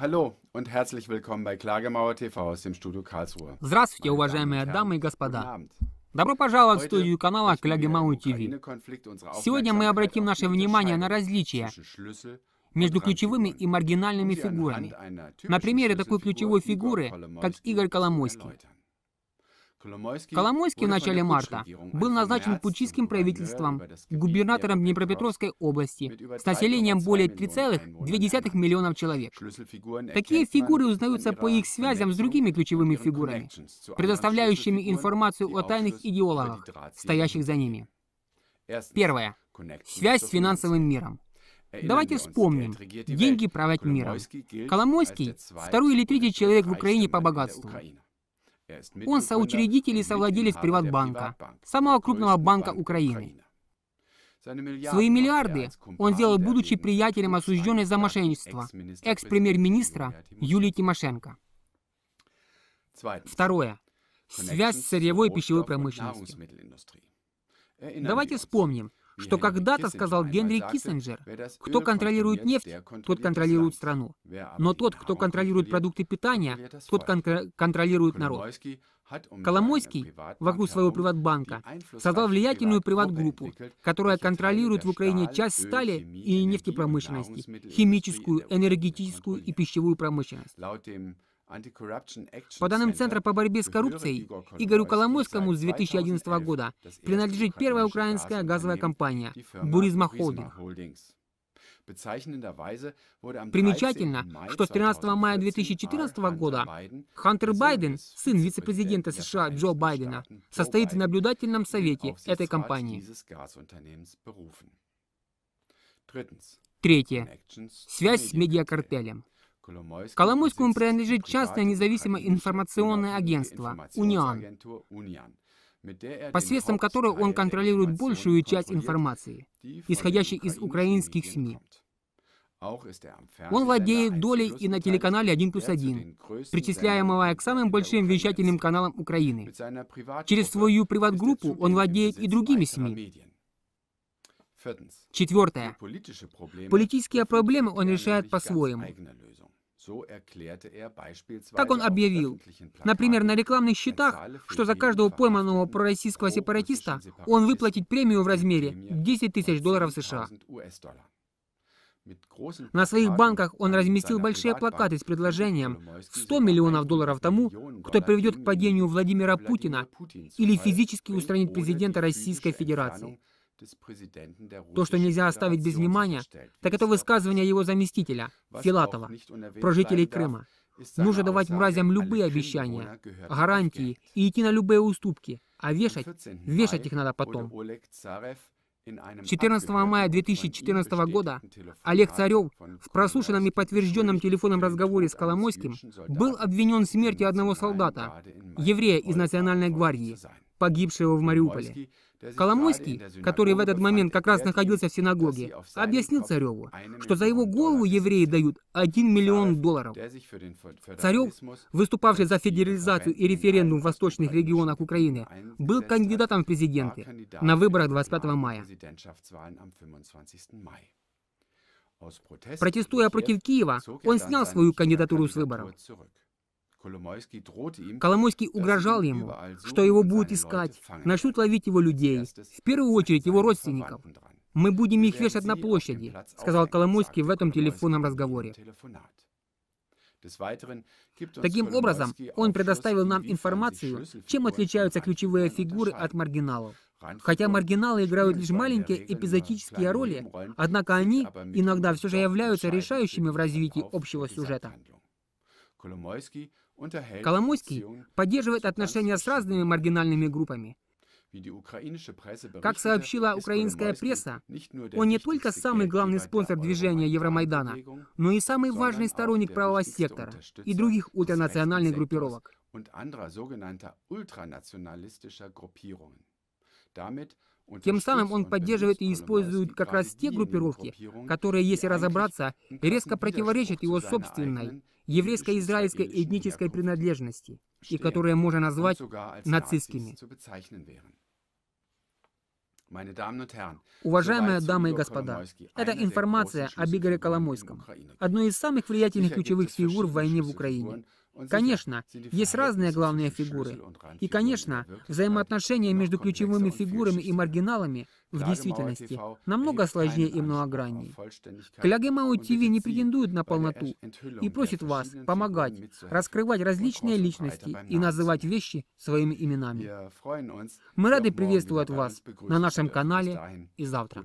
Hallo und herzlich willkommen bei Klagemauer TV aus dem Studio Karlsruhe. Здравствуйте, уважаемые дамы и господа. Добро пожаловать в студию канала Клягемау ТВ. Сегодня мы обратим наше внимание на различия между ключевыми и маргинальными фигурами. На примере такой ключевой фигуры, как Игорь Коломойский. Коломойский в начале марта был назначен путчистским правительством губернатором Днепропетровской области с населением более 3,2 миллионов человек. Такие фигуры узнаются по их связям с другими ключевыми фигурами, предоставляющими информацию о тайных идеологах, стоящих за ними. Первое. Связь с финансовым миром. Давайте вспомним. Деньги правят миром. Коломойский – второй или третий человек в Украине по богатству. Он соучредитель и совладелец Приватбанка, самого крупного банка Украины. Свои миллиарды он сделал, будучи приятелем осужденной за мошенничество экс-премьер-министра Юлии Тимошенко. Второе. Связь с сырьевой пищевой промышленностью. Давайте вспомним, что когда-то сказал Генри Киссинджер, кто контролирует нефть, тот контролирует страну. Но тот, кто контролирует продукты питания, тот кон- контролирует народ. Коломойский вокруг своего приватбанка создал влиятельную приватгруппу, которая контролирует в Украине часть стали и нефтепромышленности, химическую, энергетическую и пищевую промышленность. По данным Центра по борьбе с коррупцией, Игорю Коломойскому с 2011 года принадлежит первая украинская газовая компания «Буризма Холдинг». Примечательно, что с 13 мая 2014 года Хантер Байден, сын вице-президента США Джо Байдена, состоит в наблюдательном совете этой компании. Третье. Связь с медиакартелем. Коломойскому принадлежит частное независимое информационное агентство «Униан», посредством которого он контролирует большую часть информации, исходящей из украинских СМИ. Он владеет долей и на телеканале 1 плюс 1, причисляемого к самым большим вещательным каналам Украины. Через свою приват-группу он владеет и другими СМИ, Четвертое. Политические проблемы он решает по-своему. Так он объявил. Например, на рекламных счетах, что за каждого пойманного пророссийского сепаратиста он выплатит премию в размере 10 тысяч долларов США. На своих банках он разместил большие плакаты с предложением 100 миллионов долларов тому, кто приведет к падению Владимира Путина или физически устранит президента Российской Федерации. То, что нельзя оставить без внимания, так это высказывание его заместителя, Филатова, про жителей Крыма. Нужно давать мразям любые обещания, гарантии и идти на любые уступки, а вешать, вешать их надо потом. 14 мая 2014 года Олег Царев в прослушанном и подтвержденном телефонном разговоре с Коломойским был обвинен в смерти одного солдата, еврея из Национальной гвардии, погибшего в Мариуполе. Коломойский, который в этот момент как раз находился в синагоге, объяснил Цареву, что за его голову евреи дают 1 миллион долларов. Царев, выступавший за федерализацию и референдум в восточных регионах Украины, был кандидатом в президенты на выборах 25 мая. Протестуя против Киева, он снял свою кандидатуру с выборов. Коломойский угрожал ему, что его будут искать, начнут ловить его людей, в первую очередь его родственников. «Мы будем их вешать на площади», — сказал Коломойский в этом телефонном разговоре. Таким образом, он предоставил нам информацию, чем отличаются ключевые фигуры от маргиналов. Хотя маргиналы играют лишь маленькие эпизодические роли, однако они иногда все же являются решающими в развитии общего сюжета. Коломойский Коломойский поддерживает отношения с разными маргинальными группами. Как сообщила украинская пресса, он не только самый главный спонсор движения Евромайдана, но и самый важный сторонник правого сектора и других ультранациональных группировок. Тем самым он поддерживает и использует как раз те группировки, которые, если разобраться, резко противоречат его собственной еврейско-израильской этнической принадлежности, и которые можно назвать нацистскими. Уважаемые дамы и господа, это информация о Бигоре Коломойском, одной из самых влиятельных ключевых фигур в войне в Украине, Конечно, есть разные главные фигуры. И, конечно, а взаимоотношения между ключевыми фигурами и маргиналами в действительности а намного сложнее и многограннее. Клягемау ТВ не претендует на полноту и просит вас типа помогать, раскрывать различные личности и называть вещи своими именами. Мы рады приветствовать вас на нашем канале и завтра.